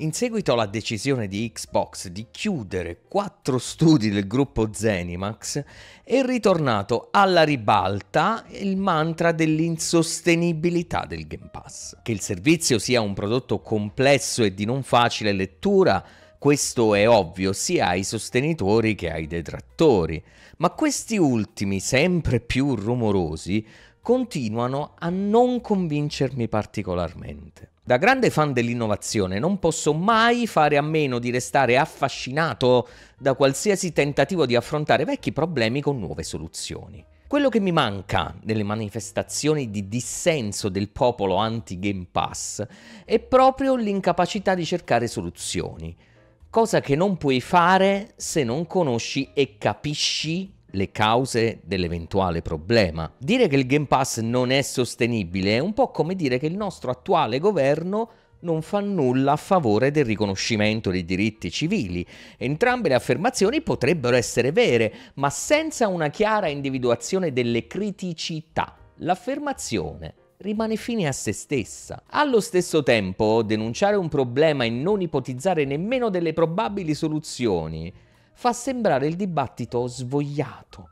In seguito alla decisione di Xbox di chiudere quattro studi del gruppo Zenimax, è ritornato alla ribalta il mantra dell'insostenibilità del Game Pass. Che il servizio sia un prodotto complesso e di non facile lettura, questo è ovvio sia ai sostenitori che ai detrattori, ma questi ultimi, sempre più rumorosi, continuano a non convincermi particolarmente. Da grande fan dell'innovazione non posso mai fare a meno di restare affascinato da qualsiasi tentativo di affrontare vecchi problemi con nuove soluzioni. Quello che mi manca nelle manifestazioni di dissenso del popolo anti-Game Pass è proprio l'incapacità di cercare soluzioni, cosa che non puoi fare se non conosci e capisci le cause dell'eventuale problema. Dire che il Game Pass non è sostenibile è un po' come dire che il nostro attuale governo non fa nulla a favore del riconoscimento dei diritti civili. Entrambe le affermazioni potrebbero essere vere, ma senza una chiara individuazione delle criticità. L'affermazione rimane fine a se stessa. Allo stesso tempo, denunciare un problema e non ipotizzare nemmeno delle probabili soluzioni fa sembrare il dibattito svogliato,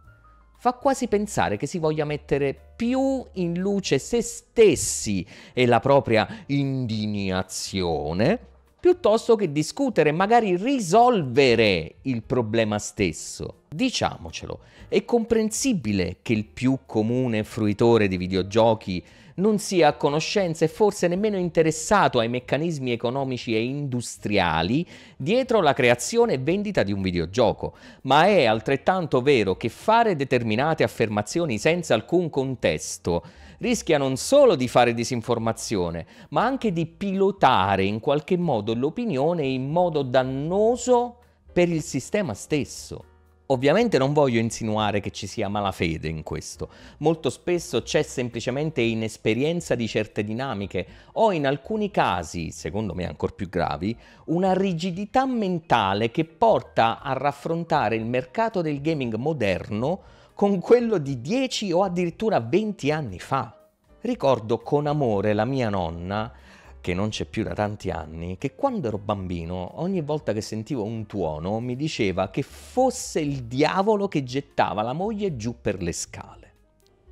fa quasi pensare che si voglia mettere più in luce se stessi e la propria indignazione piuttosto che discutere, magari risolvere il problema stesso. Diciamocelo, è comprensibile che il più comune fruitore di videogiochi non sia a conoscenza e forse nemmeno interessato ai meccanismi economici e industriali dietro la creazione e vendita di un videogioco, ma è altrettanto vero che fare determinate affermazioni senza alcun contesto rischia non solo di fare disinformazione, ma anche di pilotare in qualche modo l'opinione in modo dannoso per il sistema stesso. Ovviamente non voglio insinuare che ci sia malafede in questo, molto spesso c'è semplicemente inesperienza di certe dinamiche o in alcuni casi, secondo me ancora più gravi, una rigidità mentale che porta a raffrontare il mercato del gaming moderno con quello di 10 o addirittura 20 anni fa. Ricordo con amore la mia nonna, che non c'è più da tanti anni, che quando ero bambino, ogni volta che sentivo un tuono, mi diceva che fosse il diavolo che gettava la moglie giù per le scale.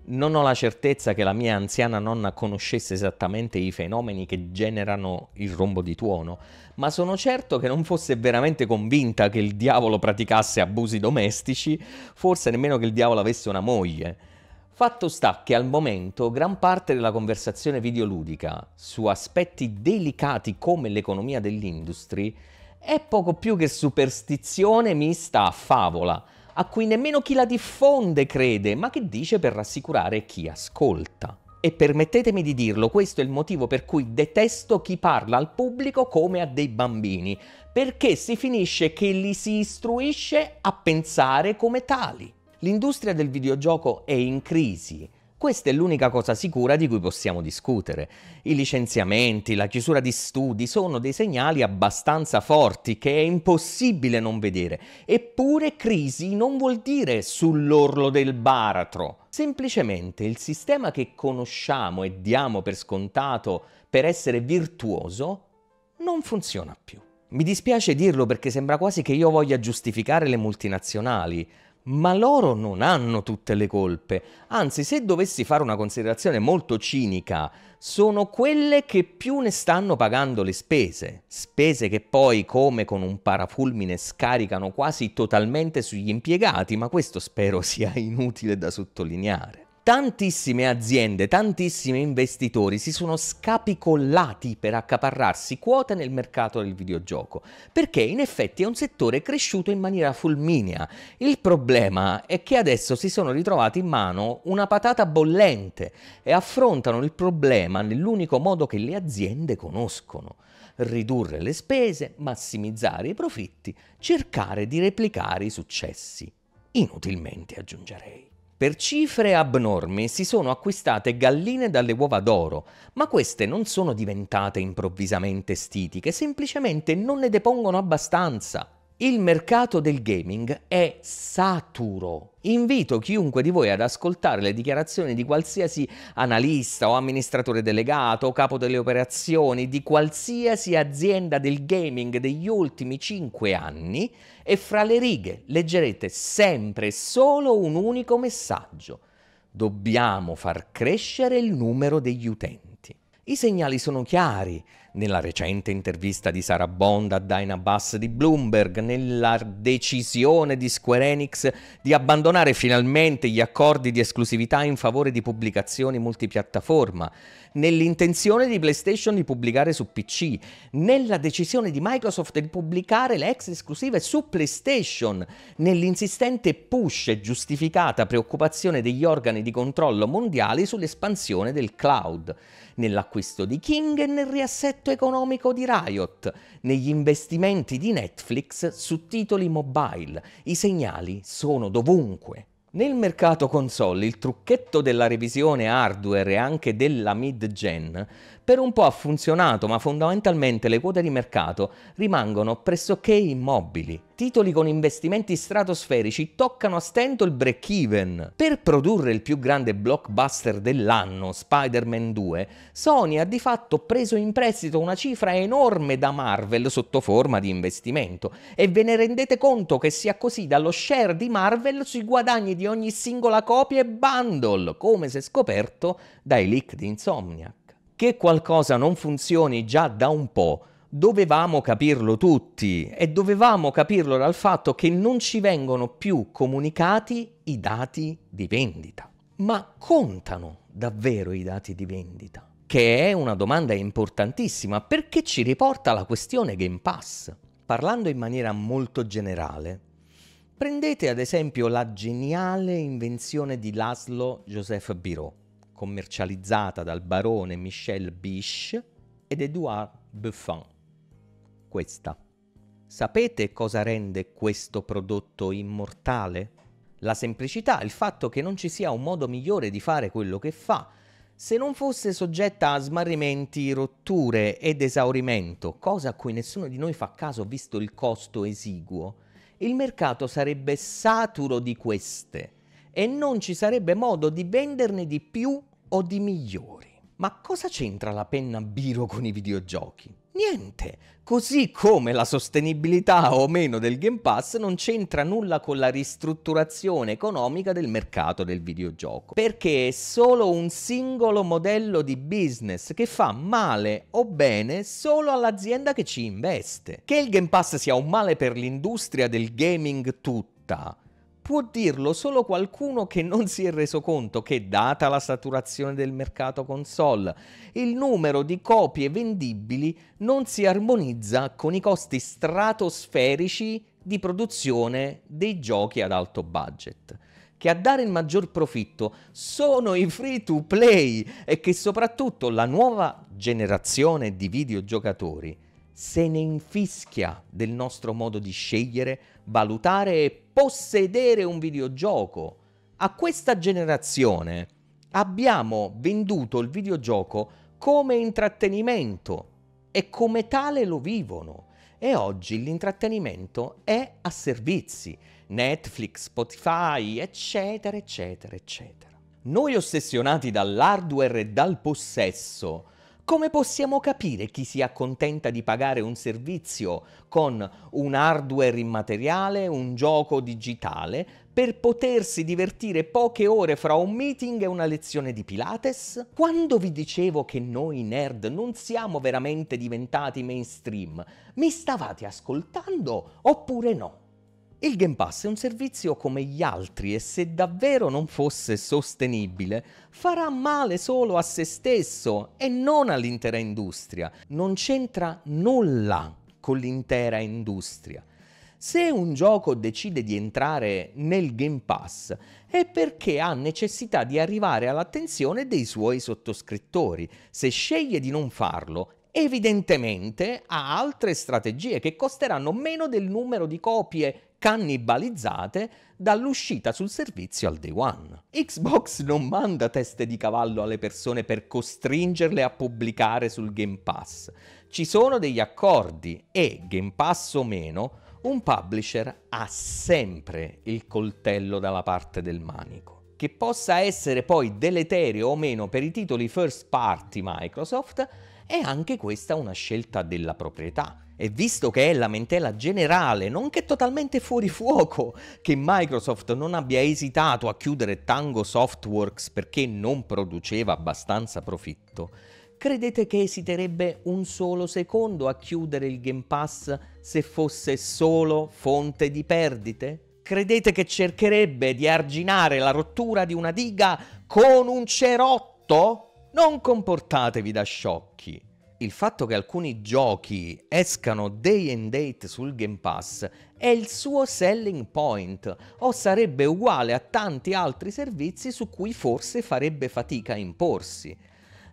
Non ho la certezza che la mia anziana nonna conoscesse esattamente i fenomeni che generano il rombo di tuono, ma sono certo che non fosse veramente convinta che il diavolo praticasse abusi domestici, forse nemmeno che il diavolo avesse una moglie. Fatto sta che al momento gran parte della conversazione videoludica su aspetti delicati come l'economia dell'industria è poco più che superstizione mista a favola a cui nemmeno chi la diffonde crede, ma che dice per rassicurare chi ascolta. E permettetemi di dirlo, questo è il motivo per cui detesto chi parla al pubblico come a dei bambini, perché si finisce che li si istruisce a pensare come tali. L'industria del videogioco è in crisi, questa è l'unica cosa sicura di cui possiamo discutere. I licenziamenti, la chiusura di studi sono dei segnali abbastanza forti che è impossibile non vedere. Eppure crisi non vuol dire sull'orlo del baratro. Semplicemente il sistema che conosciamo e diamo per scontato per essere virtuoso non funziona più. Mi dispiace dirlo perché sembra quasi che io voglia giustificare le multinazionali, ma loro non hanno tutte le colpe, anzi se dovessi fare una considerazione molto cinica, sono quelle che più ne stanno pagando le spese, spese che poi come con un parafulmine scaricano quasi totalmente sugli impiegati, ma questo spero sia inutile da sottolineare. Tantissime aziende, tantissimi investitori si sono scapicollati per accaparrarsi quote nel mercato del videogioco, perché in effetti è un settore cresciuto in maniera fulminea. Il problema è che adesso si sono ritrovati in mano una patata bollente e affrontano il problema nell'unico modo che le aziende conoscono ridurre le spese, massimizzare i profitti, cercare di replicare i successi. Inutilmente aggiungerei. Per cifre abnormi si sono acquistate galline dalle uova d'oro, ma queste non sono diventate improvvisamente stitiche, semplicemente non ne depongono abbastanza. Il mercato del gaming è saturo. Invito chiunque di voi ad ascoltare le dichiarazioni di qualsiasi analista o amministratore delegato o capo delle operazioni di qualsiasi azienda del gaming degli ultimi 5 anni e fra le righe leggerete sempre solo un unico messaggio. Dobbiamo far crescere il numero degli utenti. I segnali sono chiari. Nella recente intervista di Sara Bond a Dinah Bass di Bloomberg, nella decisione di Square Enix di abbandonare finalmente gli accordi di esclusività in favore di pubblicazioni multipiattaforma, nell'intenzione di PlayStation di pubblicare su PC, nella decisione di Microsoft di pubblicare le ex esclusive su PlayStation, nell'insistente push e giustificata preoccupazione degli organi di controllo mondiali sull'espansione del cloud, nell'acquisto di King e nel riassetto progetto economico di Riot, negli investimenti di Netflix su titoli mobile. I segnali sono dovunque. Nel mercato console il trucchetto della revisione hardware e anche della mid-gen per un po' ha funzionato, ma fondamentalmente le quote di mercato rimangono pressoché immobili titoli con investimenti stratosferici toccano a stento il break-even. Per produrre il più grande blockbuster dell'anno, Spider-Man 2, Sony ha di fatto preso in prestito una cifra enorme da Marvel sotto forma di investimento e ve ne rendete conto che sia così dallo share di Marvel sui guadagni di ogni singola copia e bundle, come si è scoperto dai leak di Insomniac. Che qualcosa non funzioni già da un po' dovevamo capirlo tutti e dovevamo capirlo dal fatto che non ci vengono più comunicati i dati di vendita. Ma contano davvero i dati di vendita? Che è una domanda importantissima perché ci riporta alla questione Game Pass. Parlando in maniera molto generale, prendete ad esempio la geniale invenzione di Laszlo Joseph Biro, commercializzata dal barone Michel Biche ed Edouard Buffon questa. Sapete cosa rende questo prodotto immortale? La semplicità, il fatto che non ci sia un modo migliore di fare quello che fa, se non fosse soggetta a smarrimenti, rotture ed esaurimento, cosa a cui nessuno di noi fa caso visto il costo esiguo, il mercato sarebbe saturo di queste e non ci sarebbe modo di venderne di più o di migliori. Ma cosa c'entra la penna Biro con i videogiochi? Niente, così come la sostenibilità o meno del Game Pass non c'entra nulla con la ristrutturazione economica del mercato del videogioco, perché è solo un singolo modello di business che fa male o bene solo all'azienda che ci investe. Che il Game Pass sia un male per l'industria del gaming tutta, Può dirlo solo qualcuno che non si è reso conto che, data la saturazione del mercato console, il numero di copie vendibili non si armonizza con i costi stratosferici di produzione dei giochi ad alto budget che a dare il maggior profitto sono i free to play e che soprattutto la nuova generazione di videogiocatori se ne infischia del nostro modo di scegliere, valutare e possedere un videogioco. A questa generazione abbiamo venduto il videogioco come intrattenimento e come tale lo vivono. E oggi l'intrattenimento è a servizi, Netflix, Spotify, eccetera, eccetera, eccetera. Noi ossessionati dall'hardware e dal possesso, come possiamo capire chi si accontenta di pagare un servizio con un hardware immateriale, un gioco digitale, per potersi divertire poche ore fra un meeting e una lezione di Pilates? Quando vi dicevo che noi nerd non siamo veramente diventati mainstream, mi stavate ascoltando oppure no? Il Game Pass è un servizio come gli altri e se davvero non fosse sostenibile farà male solo a se stesso e non all'intera industria. Non c'entra nulla con l'intera industria. Se un gioco decide di entrare nel Game Pass è perché ha necessità di arrivare all'attenzione dei suoi sottoscrittori. Se sceglie di non farlo evidentemente ha altre strategie che costeranno meno del numero di copie cannibalizzate dall'uscita sul servizio al day one. Xbox non manda teste di cavallo alle persone per costringerle a pubblicare sul Game Pass. Ci sono degli accordi e, Game Pass o meno, un publisher ha sempre il coltello dalla parte del manico che possa essere poi deleterio o meno per i titoli first party Microsoft è anche questa una scelta della proprietà. E visto che è lamentela generale, nonché totalmente fuori fuoco, che Microsoft non abbia esitato a chiudere Tango Softworks perché non produceva abbastanza profitto, credete che esiterebbe un solo secondo a chiudere il Game Pass se fosse solo fonte di perdite? Credete che cercherebbe di arginare la rottura di una diga con un cerotto? Non comportatevi da sciocchi. Il fatto che alcuni giochi escano day and date sul Game Pass è il suo selling point, o sarebbe uguale a tanti altri servizi su cui forse farebbe fatica a imporsi.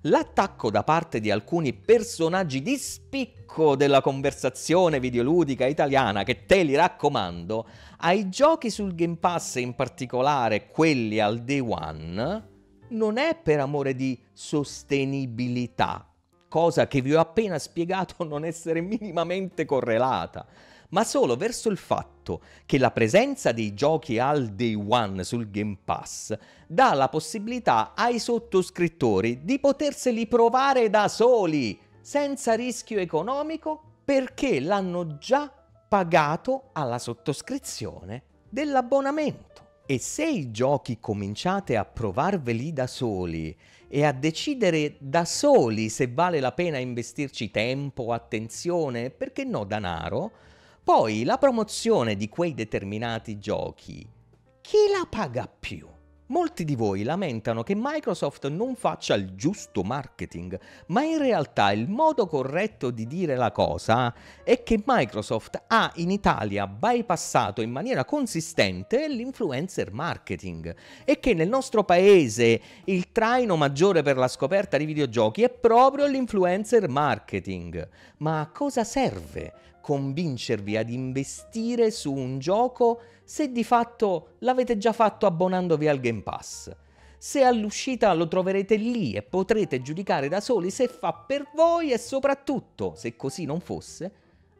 L'attacco da parte di alcuni personaggi di spicco della conversazione videoludica italiana, che te li raccomando, ai giochi sul Game Pass, in particolare quelli al Day One, non è per amore di sostenibilità, cosa che vi ho appena spiegato non essere minimamente correlata, ma solo verso il fatto che la presenza dei giochi al day one sul Game Pass dà la possibilità ai sottoscrittori di poterseli provare da soli, senza rischio economico, perché l'hanno già pagato alla sottoscrizione dell'abbonamento. E se i giochi cominciate a provarveli da soli e a decidere da soli se vale la pena investirci tempo, attenzione, perché no danaro, poi la promozione di quei determinati giochi, chi la paga più? Molti di voi lamentano che Microsoft non faccia il giusto marketing, ma in realtà il modo corretto di dire la cosa è che Microsoft ha in Italia bypassato in maniera consistente l'influencer marketing e che nel nostro paese il traino maggiore per la scoperta di videogiochi è proprio l'influencer marketing. Ma a cosa serve? convincervi ad investire su un gioco se di fatto l'avete già fatto abbonandovi al Game Pass. Se all'uscita lo troverete lì e potrete giudicare da soli se fa per voi e soprattutto, se così non fosse,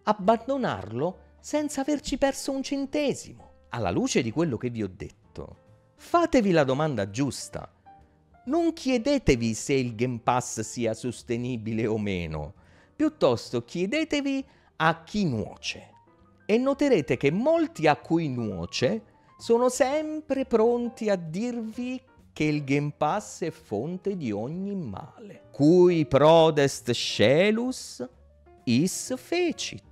abbandonarlo senza averci perso un centesimo. Alla luce di quello che vi ho detto, fatevi la domanda giusta. Non chiedetevi se il Game Pass sia sostenibile o meno, piuttosto chiedetevi a chi nuoce. E noterete che molti a cui nuoce sono sempre pronti a dirvi che il Game Pass è fonte di ogni male. Cui prodest scelus is fecit.